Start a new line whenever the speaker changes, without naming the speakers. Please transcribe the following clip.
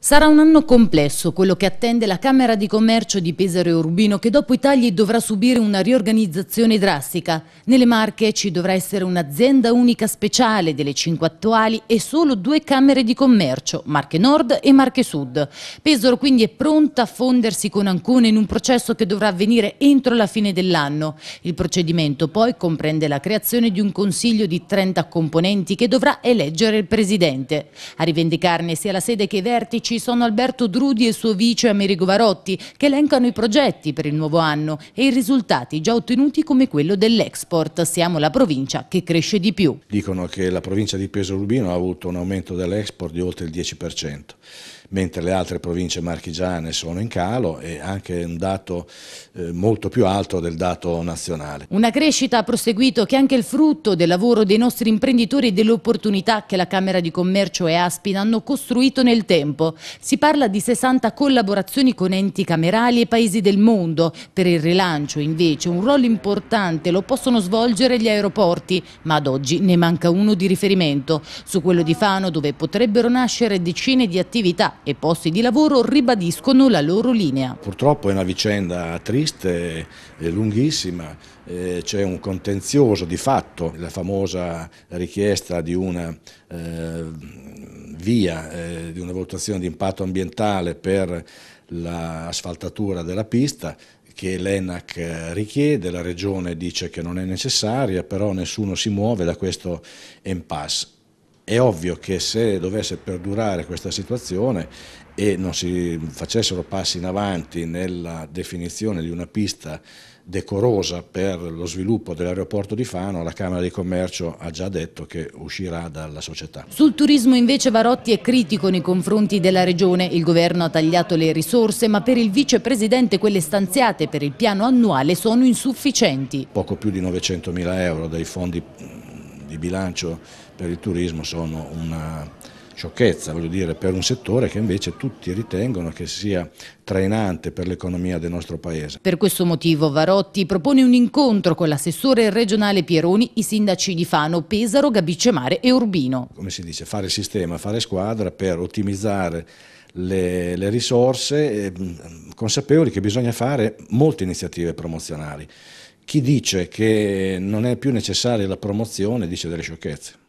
Sarà un anno complesso quello che attende la Camera di Commercio di Pesaro e Urbino che dopo i tagli dovrà subire una riorganizzazione drastica. Nelle Marche ci dovrà essere un'azienda unica speciale delle cinque attuali e solo due Camere di Commercio, Marche Nord e Marche Sud. Pesaro quindi è pronta a fondersi con Ancona in un processo che dovrà avvenire entro la fine dell'anno. Il procedimento poi comprende la creazione di un consiglio di 30 componenti che dovrà eleggere il presidente. A rivendicarne sia la sede che i vertici ci sono Alberto Drudi e suo vice Amerigo Varotti che elencano i progetti per il nuovo anno e i risultati già ottenuti come quello dell'export. Siamo la provincia che cresce di più.
Dicono che la provincia di Pesorubino ha avuto un aumento dell'export di oltre il 10% mentre le altre province marchigiane sono in calo e anche un dato eh, molto più alto del dato nazionale.
Una crescita ha proseguito che è anche il frutto del lavoro dei nostri imprenditori e delle opportunità che la Camera di Commercio e Aspin hanno costruito nel tempo. Si parla di 60 collaborazioni con enti camerali e paesi del mondo. Per il rilancio invece un ruolo importante lo possono svolgere gli aeroporti, ma ad oggi ne manca uno di riferimento, su quello di Fano dove potrebbero nascere decine di attività e posti di lavoro ribadiscono la loro linea.
Purtroppo è una vicenda triste, lunghissima, eh, c'è un contenzioso di fatto, la famosa richiesta di una eh, via, eh, di una valutazione di impatto ambientale per l'asfaltatura della pista che l'ENAC richiede, la Regione dice che non è necessaria, però nessuno si muove da questo impasse è ovvio che se dovesse perdurare questa situazione e non si facessero passi in avanti nella definizione di una pista decorosa per lo sviluppo dell'aeroporto di Fano, la Camera di Commercio ha già detto che uscirà dalla società.
Sul turismo invece Varotti è critico nei confronti della Regione. Il Governo ha tagliato le risorse, ma per il Vicepresidente quelle stanziate per il piano annuale sono insufficienti.
Poco più di 900 mila euro dei fondi di bilancio per il turismo sono una sciocchezza, voglio dire, per un settore che invece tutti ritengono che sia trainante per l'economia del nostro paese.
Per questo motivo Varotti propone un incontro con l'assessore regionale Pieroni, i sindaci di Fano, Pesaro, Gabicemare e Urbino.
Come si dice, fare sistema, fare squadra per ottimizzare le, le risorse, eh, consapevoli che bisogna fare molte iniziative promozionali. Chi dice che non è più necessaria la promozione dice delle sciocchezze.